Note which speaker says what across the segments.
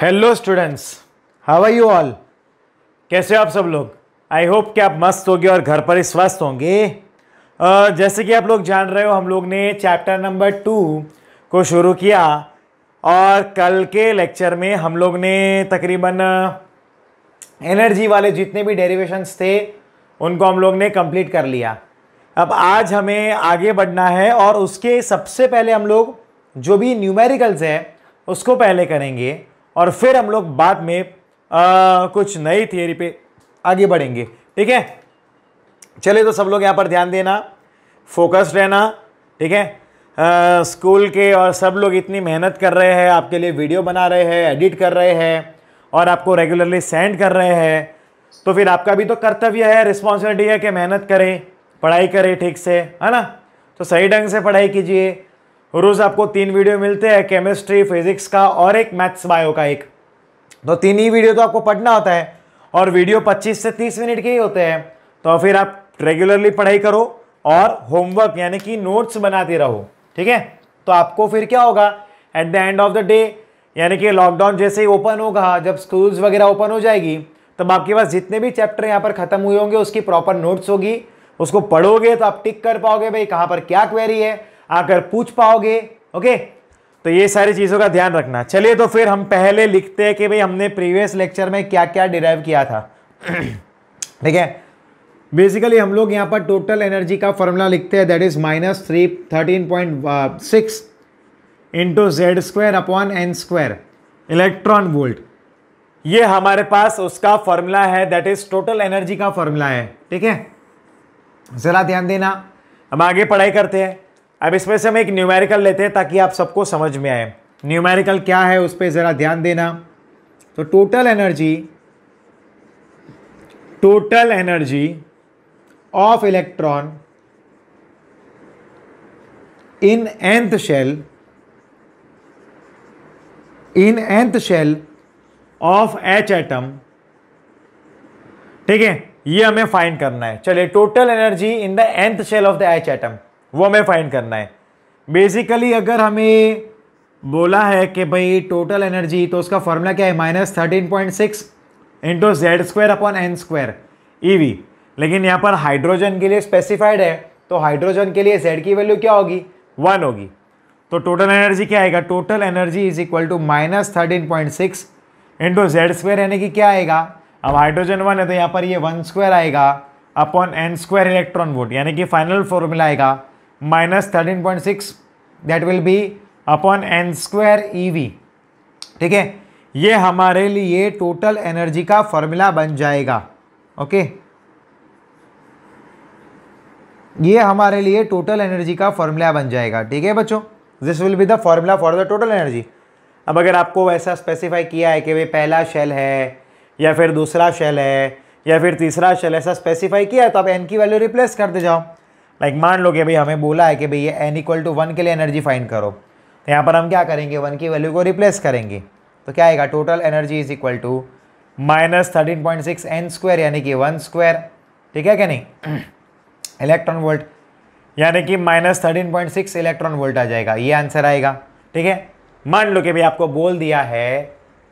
Speaker 1: hello students how are you all कैसे हो आप सब लोग आई होप कि आप मस्त होगे और घर पर ही स्वस्थ होंगे uh, जैसे कि आप लोग जान रहे हो हम लोग ने चैप्टर नंबर टू को शुरू किया और कल के लेक्चर में हम लोग ने तकरीबन एनर्जी वाले जितने भी डेरिवेशंस थे उनको हम लोग ने कंप्लीट कर लिया अब आज हमें आगे बढ़ना है और उसके सबसे पहले हम लोग जो भी न्यूमेरिकल्स हैं उसको पहले करेंगे और फिर हम लोग बाद में आ, कुछ नई थियोरी पे आगे बढ़ेंगे ठीक है चले तो सब लोग यहाँ पर ध्यान देना फोकस रहना ठीक है स्कूल के और सब लोग इतनी मेहनत कर रहे हैं आपके लिए वीडियो बना रहे हैं एडिट कर रहे हैं और आपको रेगुलरली सेंड कर रहे हैं तो फिर आपका भी तो कर्तव्य है रिस्पॉन्सिबिलिटी है कि मेहनत करें पढ़ाई करें ठीक से है ना तो सही ढंग से पढ़ाई कीजिए रोज आपको तीन वीडियो मिलते हैं केमिस्ट्री फिजिक्स का और एक मैथ्स बायो का एक तो तीन ही वीडियो तो आपको पढ़ना होता है और वीडियो 25 से 30 मिनट के ही होते हैं तो फिर आप रेगुलरली पढ़ाई करो और होमवर्क यानी कि नोट्स बनाते रहो ठीक है तो आपको फिर क्या होगा at the end of the day यानी कि लॉकडाउन जैसे ही ओपन होगा जब स्कूल्स वगैरह ओपन हो जाएगी तब आपके पास जितने भी चैप्टर यहाँ पर खत्म हुए होंगे उसकी प्रॉपर नोट्स होगी उसको पढ़ोगे तो आप टिक कर पाओगे भाई कहाँ पर क्या क्वेरी है आकर पूछ पाओगे ओके तो ये सारी चीज़ों का ध्यान रखना चलिए तो फिर हम पहले लिखते हैं कि भाई हमने प्रीवियस लेक्चर में क्या क्या डिराइव किया था ठीक है बेसिकली हम लोग यहाँ पर टोटल एनर्जी का फॉर्मूला लिखते हैं that is minus three thirteen point six into Z square upon n square electron volt ये हमारे पास उसका फॉर्मूला है दैट इज़ टोटल एनर्जी का फॉर्मूला है ठीक है ज़रा ध्यान देना हम आगे पढ़ाई करते हैं अब इसमें से हम एक न्यूमेरिकल लेते हैं ताकि आप सबको समझ में आए न्यूमेरिकल क्या है उस पर ज़रा ध्यान देना तो total energy total energy of electron in nth shell in nth shell of H atom ठीक है ये हमें फाइंड करना है चलिए total energy in the nth shell of the H atom वो हमें फाइंड करना है बेसिकली अगर हमें बोला है कि भाई टोटल एनर्जी तो उसका फॉर्मूला क्या है minus thirteen point six into Z square upon n square E V लेकिन यहाँ पर हाइड्रोजन के लिए स्पेसिफाइड है तो हाइड्रोजन के लिए जेड की वैल्यू क्या होगी वन होगी तो टोटल एनर्जी क्या आएगा total energy is equal to minus thirteen point six into Z square यानी कि क्या आएगा अब हाइड्रोजन वन है तो यहाँ पर ये वन स्क्वायर आएगा upon n square electron volt यानी कि फाइनल फॉर्मूला आएगा minus thirteen point six that will be upon n square E V ठीक है ये हमारे लिए टोटल एनर्जी का फॉर्मूला बन जाएगा ओके ये हमारे लिए टोटल एनर्जी का फॉर्मूला बन जाएगा ठीक है बच्चों this will be the formula for the total energy अब अगर आपको ऐसा स्पेसिफाई किया है कि भाई पहला शेल है या फिर दूसरा शेल है या फिर तीसरा शेल ऐसा स्पेसिफाई किया है तो आप एन की वैल्यू रिप्लेस करते जाओ लाइक मान लो कि भाई हमें बोला है कि भाई ये एन इक्वल टू वन के लिए एनर्जी फाइंड करो तो यहाँ पर हम क्या करेंगे वन की वैल्यू को रिप्लेस करेंगे तो क्या आएगा total energy is equal to minus thirteen point six n square यानी कि वन स्क्वायर ठीक है क्या नहीं इलेक्ट्रॉन वोल्ट यानी कि minus thirteen point six electron volt आ जाएगा ये आंसर आएगा ठीक है मान लो कि भाई आपको बोल दिया है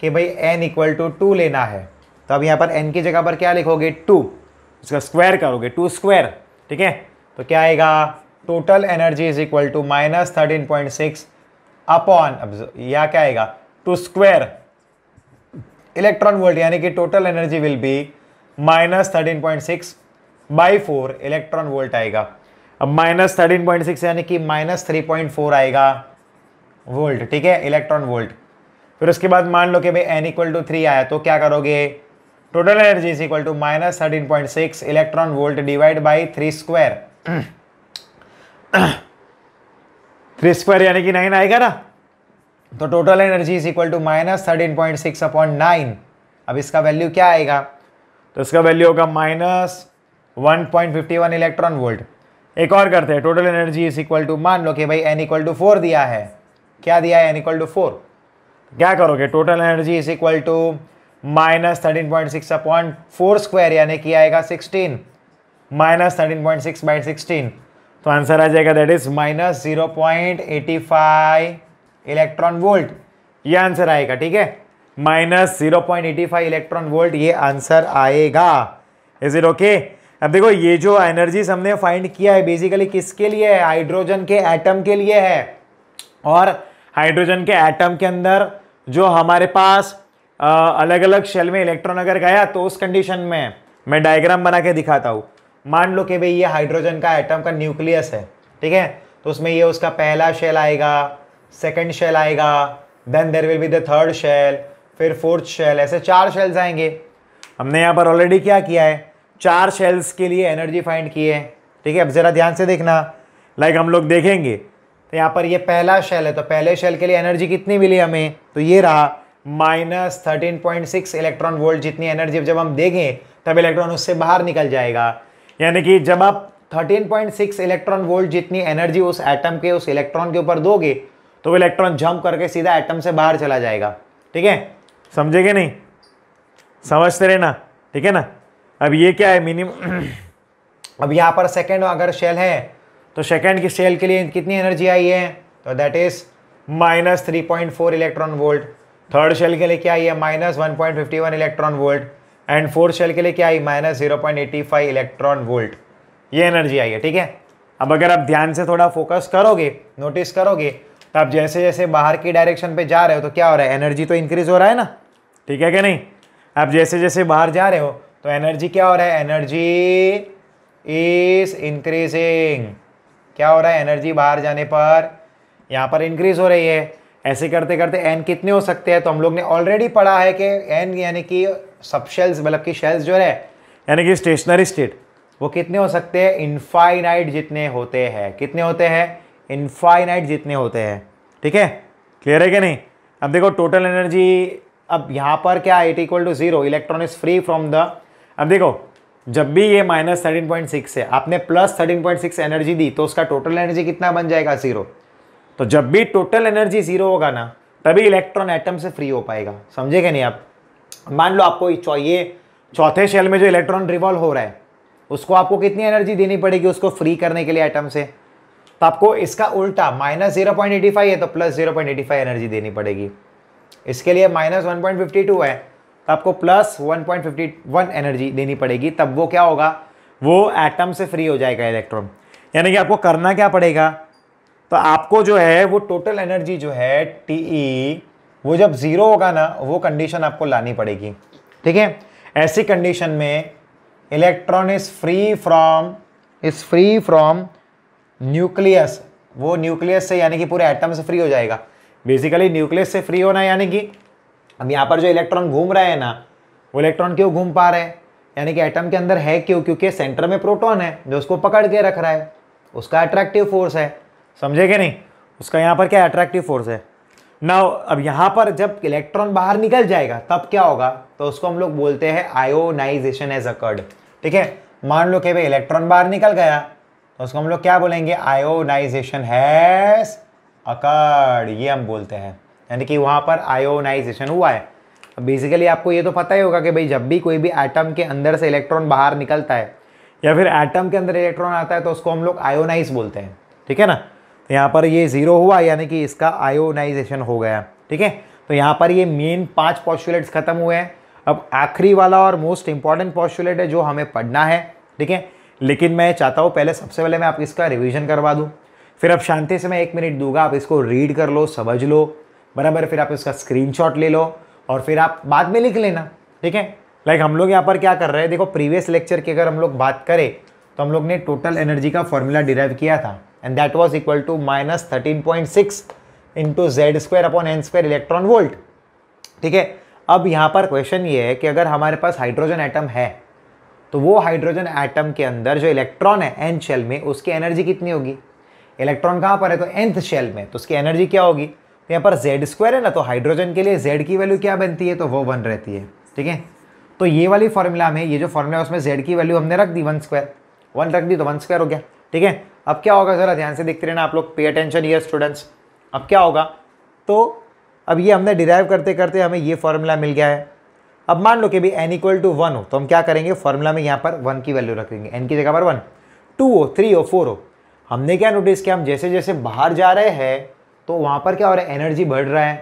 Speaker 1: कि भाई एन इक्वल टू टू लेना है तो अब यहाँ पर एन की जगह पर क्या लिखोगे टू उसका स्क्वायर करोगे टू स्क्वायर ठीक है तो क्या आएगा total energy is equal to minus thirteen point six upon अब या क्या आएगा टू स्क्वेयर इलेक्ट्रॉन वोल्ट यानी कि total energy will be minus thirteen point six by four electron volt आएगा अब माइनस थर्टीन पॉइंट सिक्स यानी कि माइनस थ्री पॉइंट फोर आएगा वोल्ट ठीक है इलेक्ट्रॉन वोल्ट फिर उसके बाद मान लो कि भाई एन इक्वल टू थ्री आया तो क्या करोगे total energy is equal to minus thirteen point six electron volt divide by three square three square यानी कि नाइन आएगा ना तो total energy is equal to minus thirteen point six upon nine अब इसका वैल्यू क्या आएगा तो इसका वैल्यू होगा minus one point fifty one electron volt एक और करते हैं total energy is equal to मान लो कि भाई एन इक्वल टू फोर दिया है क्या दिया है एन इक्वल टू फोर क्या करोगे total energy is equal to minus thirteen point six upon four square यानी कि आएगा sixteen minus thirteen point six by sixteen तो आंसर आ जाएगा that is minus zero point eighty five electron volt ये answer आएगा ठीक है minus zero point eighty five electron volt ये आंसर आएगा इज इट ओके अब देखो ये जो एनर्जीज हमने फाइंड किया है बेसिकली किसके लिए है हाइड्रोजन के एटम के लिए है और हाइड्रोजन के एटम के अंदर जो हमारे पास अलग अलग शेल में इलेक्ट्रॉन अगर गया तो उस कंडीशन में मैं डायग्राम बना के दिखाता हूँ मान लो कि भाई ये हाइड्रोजन का एटम का न्यूक्लियस है ठीक है तो उसमें ये उसका पहला शेल आएगा सेकंड शेल आएगा then there will be the third shell फिर फोर्थ शेल ऐसे चार शेल्स आएंगे हमने यहाँ पर ऑलरेडी क्या किया है चार शेल्स के लिए एनर्जी फाइंड की है ठीक है अब ज़रा ध्यान से देखना लाइक हम लोग देखेंगे तो यहाँ पर ये पहला शेल है तो पहले शेल के लिए एनर्जी कितनी मिली हमें तो ये रहा minus thirteen point six electron volt जितनी एनर्जी जब हम देखें तब इलेक्ट्रॉन उससे बाहर निकल जाएगा यानी कि जब आप 13.6 इलेक्ट्रॉन वोल्ट जितनी एनर्जी उस एटम के उस इलेक्ट्रॉन के ऊपर दोगे तो वो इलेक्ट्रॉन जंप करके सीधा एटम से बाहर चला जाएगा ठीक है समझे कि नहीं समझते रहे ना ठीक है ना अब ये क्या है मिनिमम अब यहाँ पर सेकेंड अगर शेल है तो सेकेंड की शेल के लिए कितनी एनर्जी आई है तो that is minus three point four electron volt third shell के लिए क्या आई है minus one point fifty one electron volt and four shell के लिए क्या आई minus zero point eighty five electron volt ये एनर्जी आई है ठीक है अब अगर आप ध्यान से थोड़ा फोकस करोगे नोटिस करोगे तो आप जैसे जैसे बाहर की डायरेक्शन पे जा रहे हो तो क्या हो रहा है एनर्जी तो इंक्रीज हो रहा है ना ठीक है कि नहीं आप जैसे जैसे बाहर जा रहे हो तो एनर्जी क्या हो रहा है एनर्जी इज इंक्रीजिंग क्या हो रहा है एनर्जी बाहर जाने पर यहाँ पर इंक्रीज हो रही है ऐसे करते करते एन कितने हो सकते हैं तो हम लोग ने ऑलरेडी पढ़ा है कि एन यानी कि सब शेल्स मतलब कि शेल्स जो है यानी कि स्टेशनरी स्टेट वो कितने हो सकते हैं इनफाइनाइट जितने होते हैं कितने होते हैं इनफाइनाइट जितने होते हैं ठीक है क्लियर है कि नहीं अब देखो टोटल एनर्जी अब यहाँ पर क्या it equal to zero electron is free from the अब देखो जब भी ये माइनस थर्टीन पॉइंट सिक्स है आपने plus thirteen point six energy दी तो उसका टोटल एनर्जी कितना बन जाएगा जीरो तो जब भी टोटल एनर्जी जीरो होगा ना तभी इलेक्ट्रॉन एटम से फ्री हो पाएगा समझे क्या नहीं आप मान लो आपको ये चौथे शेल में जो इलेक्ट्रॉन रिवॉल्व हो रहा है उसको आपको कितनी एनर्जी देनी पड़ेगी उसको फ्री करने के लिए एटम से तो आपको इसका उल्टा minus zero point eighty five है तो plus zero point eighty five energy देनी पड़ेगी इसके लिए minus one point fifty two है तो आपको plus one point fifty one energy देनी पड़ेगी तब वो क्या होगा वो एटम से फ्री हो जाएगा इलेक्ट्रॉन यानी कि आपको करना क्या पड़ेगा तो आपको जो है वो टोटल एनर्जी जो है टी ई e, वो जब ज़ीरो होगा ना वो कंडीशन आपको लानी पड़ेगी ठीक है ऐसी कंडीशन में electron is free from is free from nucleus वो न्यूक्लियस से यानी कि पूरे एटम से फ्री हो जाएगा बेसिकली न्यूक्लियस से फ्री होना यानी कि अब यहाँ पर जो इलेक्ट्रॉन घूम रहे हैं ना वो इलेक्ट्रॉन क्यों घूम पा रहे हैं यानी कि एटम के अंदर है क्यों क्योंकि सेंटर में प्रोटॉन है जो उसको पकड़ के रख रहा है उसका अट्रैक्टिव फोर्स है समझे कि नहीं उसका यहाँ पर क्या अट्रैक्टिव फोर्स है ना अब यहाँ पर जब इलेक्ट्रॉन बाहर निकल जाएगा तब क्या होगा तो उसको हम लोग बोलते हैं आयोनाइजेशन एज अकर्ड ठीक है मान लो कि भाई इलेक्ट्रॉन बाहर निकल गया तो उसको हम लोग क्या बोलेंगे आयोनाइजेशन हैज अकर्ड ये हम बोलते हैं यानी कि वहाँ पर आयोनाइजेशन हुआ है बेसिकली आपको ये तो पता ही होगा कि भाई जब भी कोई भी एटम के अंदर से इलेक्ट्रॉन बाहर निकलता है या फिर एटम के अंदर इलेक्ट्रॉन आता है तो उसको हम लोग आयोनाइज बोलते हैं ठीक है ना तो यहाँ पर ये ज़ीरो हुआ यानी कि इसका आयोनाइजेशन हो गया ठीक है तो यहाँ पर ये मेन पांच पॉस्टुलेट्स खत्म हुए हैं अब आखिरी वाला और मोस्ट इंपॉर्टेंट पॉस्टुलेट है जो हमें पढ़ना है ठीक है लेकिन मैं चाहता हूँ पहले सबसे पहले मैं आप इसका रिविजन करवा दूँ फिर अब शांति से मैं एक मिनट दूंगा आप इसको रीड कर लो समझ लो बराबर फिर आप इसका स्क्रीन ले लो और फिर आप बाद में लिख लेना ठीक है लाइक हम लोग यहाँ पर क्या कर रहे हैं देखो प्रीवियस लेक्चर की अगर हम लोग बात करें तो हम लोग ने टोटल एनर्जी का फॉर्मूला डिराइव किया था and that was equal to minus thirteen point six into Z square upon n square electron volt ठीक है अब यहाँ पर क्वेश्चन ये है कि अगर हमारे पास हाइड्रोजन एटम है तो वो हाइड्रोजन एटम के अंदर जो इलेक्ट्रॉन है एन शेल में उसकी एनर्जी कितनी होगी इलेक्ट्रॉन कहाँ पर है तो एंथ शेल में तो उसकी एनर्जी क्या होगी तो यहाँ पर जेड स्क्वायर है ना तो हाइड्रोजन के लिए जेड की वैल्यू क्या बनती है तो वो वन रहती है ठीक है तो ये वाली फॉर्मूला में ये जो फॉर्मूला है उसमें जेड की वैल्यू हमने रख दी वन स्क्वायर वन रख दी तो वन स्क्वायर हो गया ठीक है अब क्या होगा ज़रा ध्यान से देखते रहना आप लोग पे अटेंशन ईयर स्टूडेंट्स अब क्या होगा तो अब ये हमने डिराइव करते करते हमें ये फॉर्मूला मिल गया है अब मान लो कि भाई एन इक्वल टू वन हो तो हम क्या करेंगे फॉर्मूला में यहाँ पर वन की वैल्यू रखेंगे एन की जगह पर वन टू हो थ्री हो फोर हो हमने क्या नोटिस किया हम जैसे जैसे बाहर जा रहे हैं तो वहाँ पर क्या हो रहा है एनर्जी बढ़ रहा है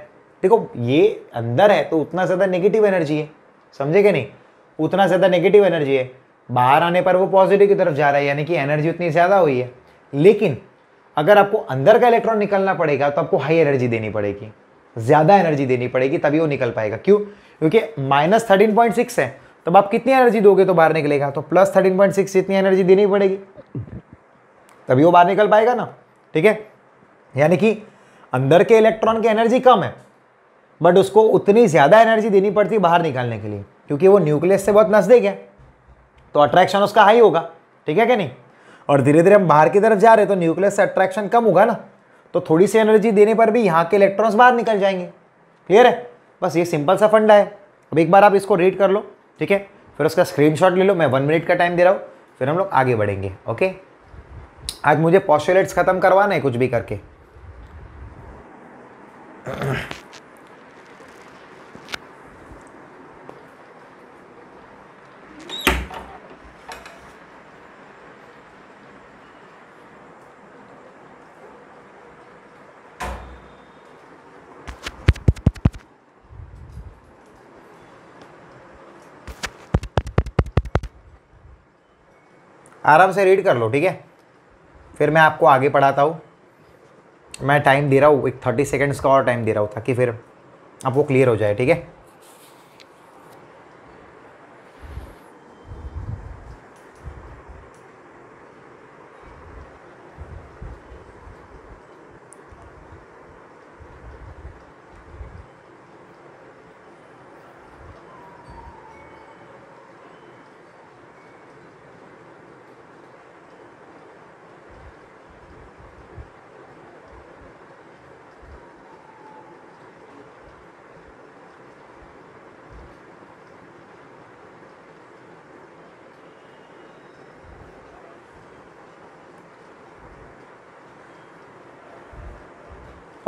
Speaker 1: देखो ये अंदर है तो उतना ज़्यादा नेगेटिव एनर्जी है समझे कि नहीं उतना ज़्यादा नेगेटिव एनर्जी है बाहर आने पर वो पॉजिटिव की तरफ जा रहा है यानी कि एनर्जी उतनी ज़्यादा हुई है लेकिन अगर आपको अंदर का इलेक्ट्रॉन निकलना पड़ेगा तो आपको हाई एनर्जी देनी पड़ेगी ज़्यादा एनर्जी देनी पड़ेगी तभी वो निकल पाएगा क्यों क्योंकि माइनस थर्टीन पॉइंट सिक्स है तब आप कितनी एनर्जी दोगे तो बाहर निकलेगा तो प्लस थर्टीन पॉइंट सिक्स इतनी एनर्जी देनी पड़ेगी तभी वो बाहर निकल पाएगा ना ठीक है यानी कि अंदर के इलेक्ट्रॉन की एनर्जी कम है बट उसको उतनी ज़्यादा एनर्जी देनी पड़ती बाहर निकालने के लिए क्योंकि वो न्यूक्लियस से बहुत नज़दीक है तो अट्रैक्शन उसका हाई होगा ठीक है क्या नहीं और धीरे धीरे हम बाहर की तरफ जा रहे तो न्यूक्लियस से अट्रैक्शन कम होगा ना तो थोड़ी सी एनर्जी देने पर भी यहाँ के इलेक्ट्रॉन्स बाहर निकल जाएंगे क्लियर है बस ये सिंपल सा फंडा है अब एक बार आप इसको रीड कर लो ठीक है फिर उसका स्क्रीनशॉट ले लो मैं वन मिनट का टाइम दे रहा हूँ फिर हम लोग आगे बढ़ेंगे ओके आज मुझे पॉस्टुलेट्स ख़त्म करवाना है कुछ भी करके आराम से रीड कर लो ठीक है फिर मैं आपको आगे पढ़ाता हूँ मैं टाइम दे रहा हूँ एक थर्टी सेकेंड्स का और टाइम दे रहा हूँ ताकि फिर आप वो क्लियर हो जाए ठीक है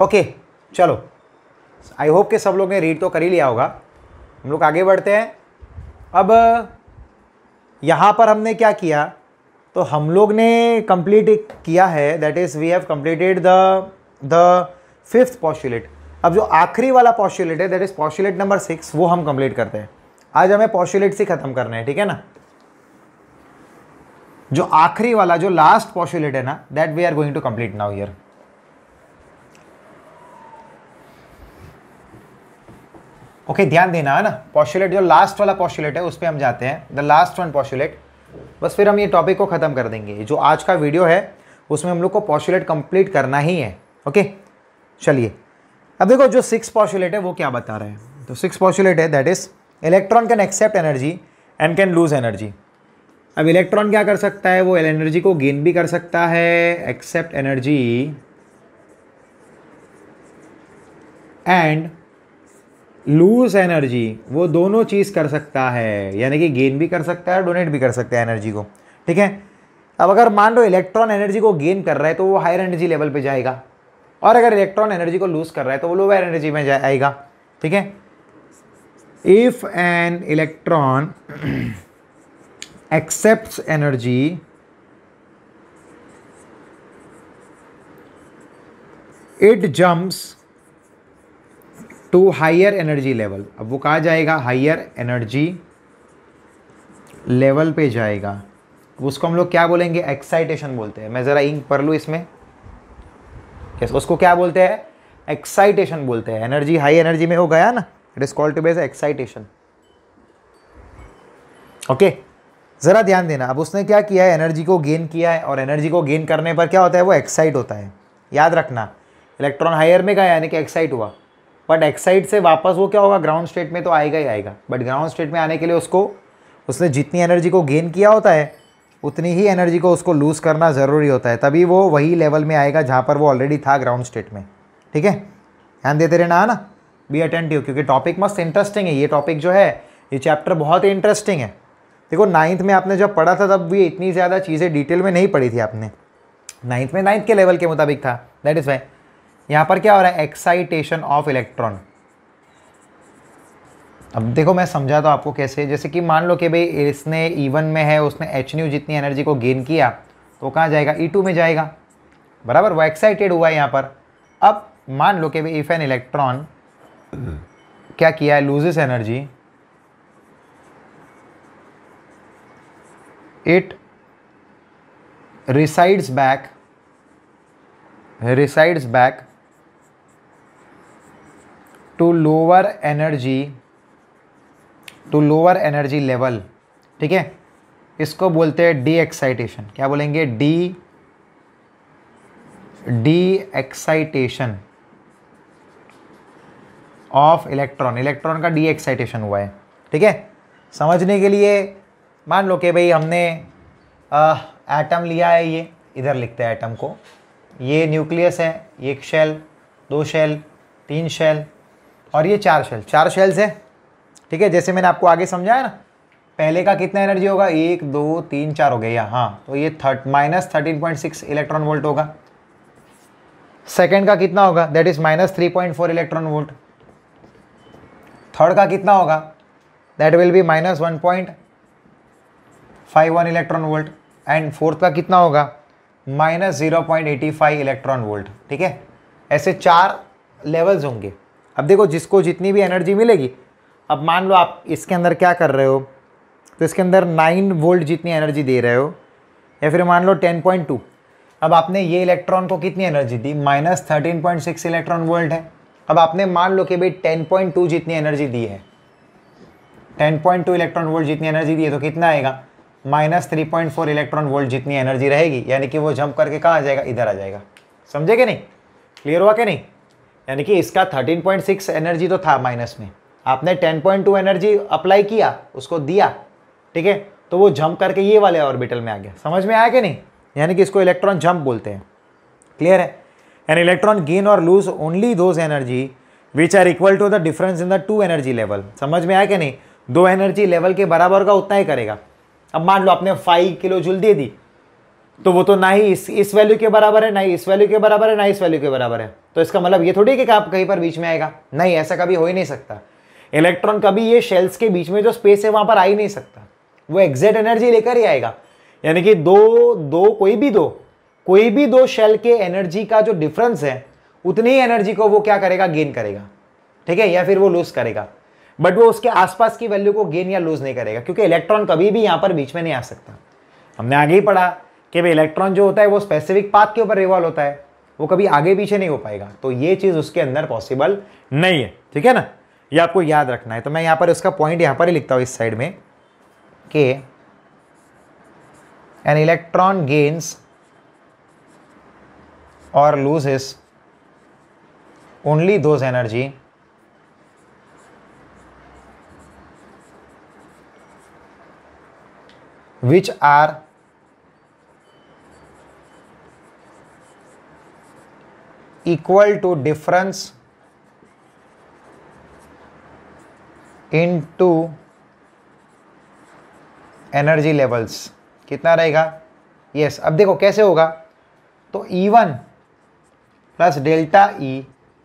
Speaker 1: ओके चलो आई होप के सब लोग ने रीड तो कर ही लिया होगा हम लोग आगे बढ़ते हैं अब यहाँ पर हमने क्या किया तो हम लोग ने कंप्लीट किया है that is we have completed the the fifth postulate अब जो आखिरी वाला पॉस्टुलेट है that is postulate number six वो हम कंप्लीट करते हैं आज हमें पॉस्टुलेट से ख़त्म करना है ठीक है ना जो आखिरी वाला जो लास्ट पॉस्टुलेट है ना that we are going to complete now year okay ध्यान देना है ना पॉस्टुलेट जो लास्ट वाला पॉस्टुलेट है उस पर हम जाते हैं द लास्ट वन पॉस्टुलेट बस फिर हम ये टॉपिक को ख़त्म कर देंगे जो आज का वीडियो है उसमें हम लोग को पॉस्टुलेट कंप्लीट करना ही है ओके चलिए अब देखो जो सिक्स पॉस्टुलेट है वो क्या बता रहे हैं तो सिक्स पॉस्टुलेट है that is electron can accept energy and can lose energy अब इलेक्ट्रॉन क्या कर सकता है वो एनर्जी को गेन भी कर सकता है accept energy and lose energy वो दोनों चीज़ कर सकता है यानी कि गेन भी कर सकता है डोनेट भी कर सकता है एनर्जी को ठीक है अब अगर मान लो इलेक्ट्रॉन एनर्जी को गेन कर रहा है तो वो हायर एनर्जी लेवल पे जाएगा और अगर इलेक्ट्रॉन एनर्जी को लूज़ कर रहा है तो वो लोअर एनर्जी में जाएगा ठीक है if an electron accept energy it jumps to higher energy level अब वो कहा जाएगा हायर एनर्जी लेवल पे जाएगा उसको हम लोग क्या बोलेंगे एक्साइटेशन बोलते हैं मैं ज़रा इंक पढ़ लूँ इसमें yes, उसको क्या बोलते हैं एक्साइटेशन बोलते हैं एनर्जी हाई एनर्जी में हो गया ना it is called to be excitation okay ज़रा ध्यान देना अब उसने क्या किया है एनर्जी को गेन किया है और एनर्जी को गेन करने पर क्या होता है वो एक्साइट होता है याद रखना इलेक्ट्रॉन हायर में गया यानी कि एक्साइट हुआ बट एक्साइड से वापस वो क्या होगा ग्राउंड स्टेट में तो आएगा ही आएगा बट ग्राउंड स्टेट में आने के लिए उसको उसने जितनी एनर्जी को गेन किया होता है उतनी ही एनर्जी को उसको लूज़ करना ज़रूरी होता है तभी वो वही लेवल में आएगा जहाँ पर वो ऑलरेडी था ग्राउंड स्टेट में ठीक है ध्यान देते रहना है ना बी अटेंटिव क्योंकि टॉपिक मस्त इंटरेस्टिंग है ये टॉपिक जो है ये चैप्टर बहुत ही इंटरेस्टिंग है देखो नाइन्थ में आपने जब पढ़ा था तब भी इतनी ज़्यादा चीज़ें डिटेल में नहीं पढ़ी थी आपने नाइन्थ में नाइन्थ के लेवल के मुताबिक था दैट इज़ वाई यहाँ पर क्या हो रहा है एक्साइटेशन ऑफ इलेक्ट्रॉन अब देखो मैं समझा तो आपको कैसे जैसे कि मान लो कि भाई इसने ईवन में है उसने एच न्यू जितनी एनर्जी को गेन किया तो कहाँ जाएगा ई e टू में जाएगा बराबर वो एक्साइटेड हुआ है यहाँ पर अब मान लो कि भाई इफ़ एन इलेक्ट्रॉन क्या किया है loses energy it resides back resides back to lower energy to lower energy level ठीक है इसको बोलते हैं डी एक्साइटेशन क्या बोलेंगे de de excitation of electron electron का डी एक्साइटेशन हुआ है ठीक है समझने के लिए मान लो कि भाई हमने एटम लिया है ये इधर लिखते हैं एटम को ये न्यूक्लियस है एक शेल दो शेल तीन शेल और ये चार शेल चार शेल्स है ठीक है जैसे मैंने आपको आगे समझाया ना पहले का कितना एनर्जी होगा एक दो तीन चार हो गया हाँ तो ये थर्ट minus thirteen point six electron volt होगा सेकेंड का कितना होगा that is minus three point four electron volt third का कितना होगा that will be minus one point five one electron volt and fourth का कितना होगा minus zero point eighty five electron volt ठीक है ऐसे चार लेवल्स होंगे अब देखो जिसको जितनी भी एनर्जी मिलेगी अब मान लो आप इसके अंदर क्या कर रहे हो तो इसके अंदर नाइन वोल्ट जितनी एनर्जी दे रहे हो या फिर मान लो टेन पॉइंट टू अब आपने ये इलेक्ट्रॉन को कितनी एनर्जी दी minus thirteen point six electron volt है अब आपने मान लो कि भाई टेन पॉइंट टू जितनी एनर्जी दी है ten point two electron volt जितनी एनर्जी दी है तो कितना आएगा minus three point four electron volt जितनी एनर्जी रहेगी यानी कि वो जंप करके कहाँ आ जाएगा इधर आ जाएगा समझे कि नहीं क्लियर हुआ कि नहीं यानी कि इसका 13.6 एनर्जी तो था माइनस में आपने 10.2 एनर्जी अप्लाई किया उसको दिया ठीक है तो वो जंप करके ये वाले ऑर्बिटल में आ गया समझ में आया कि नहीं यानी कि इसको इलेक्ट्रॉन जंप बोलते हैं क्लियर है एन इलेक्ट्रॉन गेन और lose only those energy which are equal to the difference in the two energy level समझ में आया कि नहीं दो एनर्जी लेवल के बराबर का उतना ही करेगा अब मान लो आपने फाइव किलो झुल दे दी तो वो तो ना ही इस इस वैल्यू के बराबर है ना ही इस वैल्यू के बराबर है ना इस वैल्यू के बराबर है तो इसका मतलब ये थोड़ी कि आप कहीं पर बीच में आएगा नहीं ऐसा कभी हो ही नहीं सकता इलेक्ट्रॉन कभी ये शेल्स के बीच में जो स्पेस है वहां पर आ ही नहीं सकता वो एग्जैक्ट एनर्जी लेकर ही आएगा यानी कि दो दो कोई भी दो कोई भी दो शेल के एनर्जी का जो डिफरेंस है उतनी ही एनर्जी को वो क्या करेगा गेन करेगा ठीक है या फिर वो लूज करेगा बट वो उसके आसपास की वैल्यू को गेन या लूज नहीं करेगा क्योंकि इलेक्ट्रॉन कभी भी यहाँ पर बीच में नहीं आ सकता हमने आगे ही पढ़ा कि भाई इलेक्ट्रॉन जो होता है वो स्पेसिफिक पाथ के ऊपर रिवॉल्व होता है वो कभी आगे पीछे नहीं हो पाएगा तो ये चीज़ उसके अंदर पॉसिबल नहीं है ठीक है ना ये आपको याद रखना है तो मैं यहां पर उसका पॉइंट यहां पर ही लिखता हूं इस साइड में कि एन इलेक्ट्रॉन गेन्स और loses only those energy which are to difference in two energy levels कितना रहेगा यस yes, अब देखो कैसे होगा तो E one plus delta E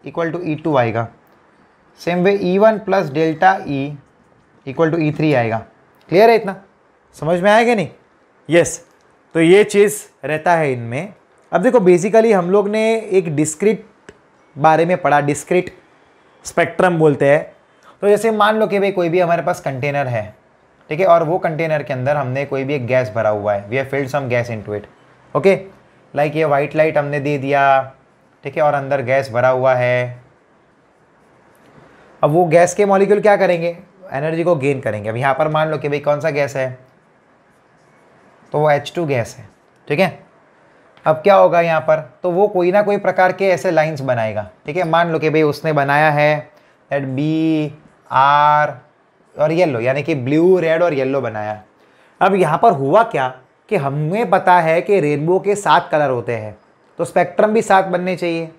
Speaker 1: equal to E two आएगा same way E one plus delta E equal to E three आएगा clear है इतना समझ में आएगा नहीं यस yes, तो ये चीज़ रहता है इनमें अब देखो बेसिकली हम लोग ने एक डिस्क्रिट बारे में पढ़ा डिस्क्रिट स्पेक्ट्रम बोलते हैं तो जैसे मान लो कि भाई कोई भी हमारे पास कंटेनर है ठीक है और वो कंटेनर के अंदर हमने कोई भी एक गैस भरा हुआ है we have filled some gas into it okay like ये वाइट लाइट हमने दे दिया ठीक है और अंदर गैस भरा हुआ है अब वो गैस के मॉलिक्यूल क्या करेंगे एनर्जी को गेन करेंगे अब यहाँ पर मान लो कि भाई कौन सा गैस है तो वो एच टू गैस है ठीक है अब क्या होगा यहाँ पर तो वो कोई ना कोई प्रकार के ऐसे लाइंस बनाएगा ठीक है मान लो कि भाई उसने बनाया है एट बी आर और येलो यानी कि ब्लू रेड और येलो बनाया अब यहाँ पर हुआ क्या कि हमें पता है कि रेनबो के सात कलर होते हैं तो स्पेक्ट्रम भी सात बनने चाहिए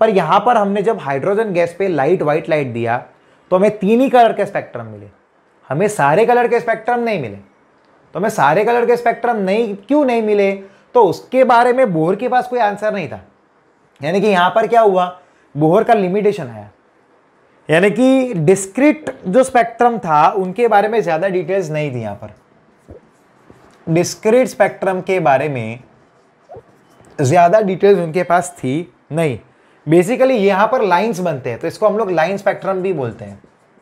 Speaker 1: पर यहाँ पर हमने जब हाइड्रोजन गैस पे लाइट वाइट लाइट दिया तो हमें तीन ही कलर के स्पेक्ट्रम मिले हमें सारे कलर के स्पेक्ट्रम नहीं मिले तो हमें सारे कलर के स्पेक्ट्रम नहीं क्यों नहीं मिले तो उसके बारे में बोहर के पास कोई आंसर नहीं था यानी कि यहां पर क्या हुआ बोहर का लिमिटेशन आया यानी कि डिस्क्रिट जो स्पेक्ट्रम था उनके बारे में ज़्यादा डिटेल्स नहीं थी यहां पर डिस्क्रिट स्पेक्ट्रम के बारे में ज़्यादा डिटेल्स उनके पास थी नहीं बेसिकली यहां पर लाइंस बनते हैं तो इसको हम लोग लाइन स्पेक्ट्रम भी बोलते हैं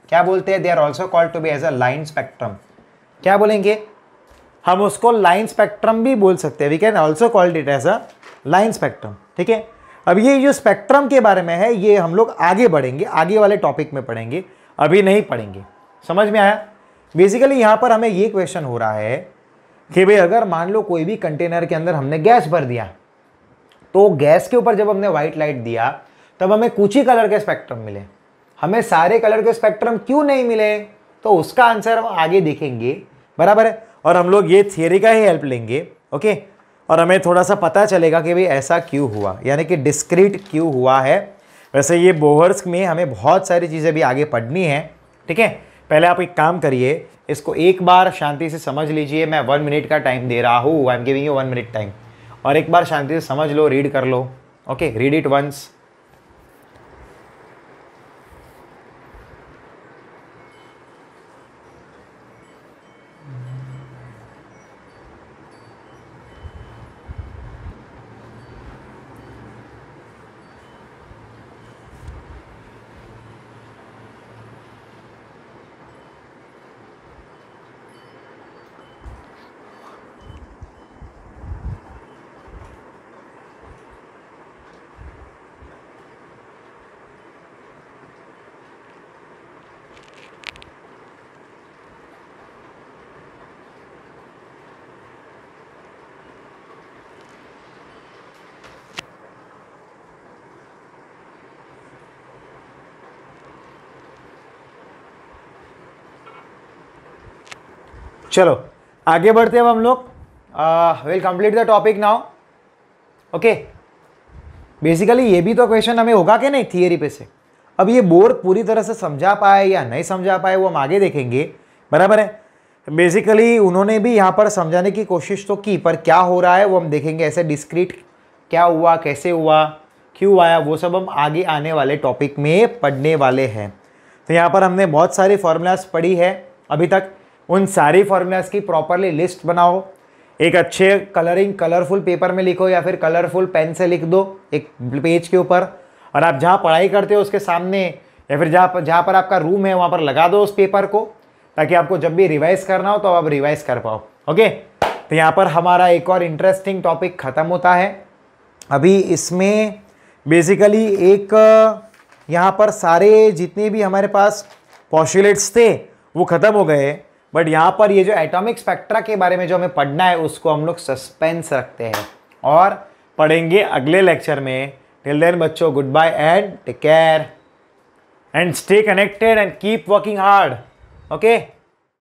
Speaker 1: क्या बोलते हैं they are also called to be as a line spectrum क्या बोलेंगे हम उसको लाइन स्पेक्ट्रम भी बोल सकते हैं we can also called it as a line spectrum ठीक है अब ये जो स्पेक्ट्रम के बारे में है ये हम लोग आगे बढ़ेंगे आगे वाले टॉपिक में पढ़ेंगे अभी नहीं पढ़ेंगे समझ में आया बेसिकली यहाँ पर हमें ये क्वेश्चन हो रहा है कि भाई अगर मान लो कोई भी कंटेनर के अंदर हमने गैस भर दिया तो गैस के ऊपर जब हमने व्हाइट लाइट दिया तब हमें कुछ ही कलर के स्पेक्ट्रम मिले हमें सारे कलर के स्पेक्ट्रम क्यों नहीं मिले तो उसका आंसर हम आगे देखेंगे बराबर है और हम लोग ये थियोरी का ही हेल्प लेंगे ओके और हमें थोड़ा सा पता चलेगा कि भाई ऐसा क्यों हुआ यानी कि डिस्क्रीट क्यों हुआ है वैसे ये बोहर्स में हमें बहुत सारी चीज़ें भी आगे पढ़नी हैं ठीक है पहले आप एक काम करिए इसको एक बार शांति से समझ लीजिए मैं वन मिनट का टाइम दे रहा हूँ I am giving you one minute time और एक बार शांति से समझ लो रीड कर लो ओके रीड इट वंस चलो आगे बढ़ते हैं हम लोग will complete the topic now okay basically ये भी तो क्वेश्चन हमें होगा कि नहीं थियरी पे से अब ये बोर्ड पूरी तरह से समझा पाए या नहीं समझा पाए वो हम आगे देखेंगे बराबर है बेसिकली उन्होंने भी यहाँ पर समझाने की कोशिश तो की पर क्या हो रहा है वो हम देखेंगे ऐसे डिस्क्रीट क्या हुआ कैसे हुआ क्यों आया वो सब हम आगे आने वाले टॉपिक में पढ़ने वाले हैं तो यहाँ पर हमने बहुत सारी फॉर्मूलाज पढ़ी है अभी तक उन सारी फॉर्मूलाज की प्रॉपरली लिस्ट बनाओ एक अच्छे कलरिंग कलरफुल पेपर में लिखो या फिर कलरफुल पेन से लिख दो एक पेज के ऊपर और आप जहाँ पढ़ाई करते हो उसके सामने या फिर जहाँ पर जहाँ पर आपका रूम है वहाँ पर लगा दो उस पेपर को ताकि आपको जब भी रिवाइज करना हो तो आप रिवाइज कर पाओ ओके तो यहाँ पर हमारा एक और इंटरेस्टिंग टॉपिक ख़त्म होता है अभी इसमें बेसिकली एक यहाँ पर सारे जितने भी हमारे पास पॉशुलेट्स थे वो ख़त्म हो गए बट यहाँ पर ये जो एटॉमिक स्पेक्ट्रा के बारे में जो हमें पढ़ना है उसको हम लोग सस्पेंस रखते हैं और पढ़ेंगे अगले लेक्चर में टिल देन बच्चों goodbye and take care and stay connected and keep working hard okay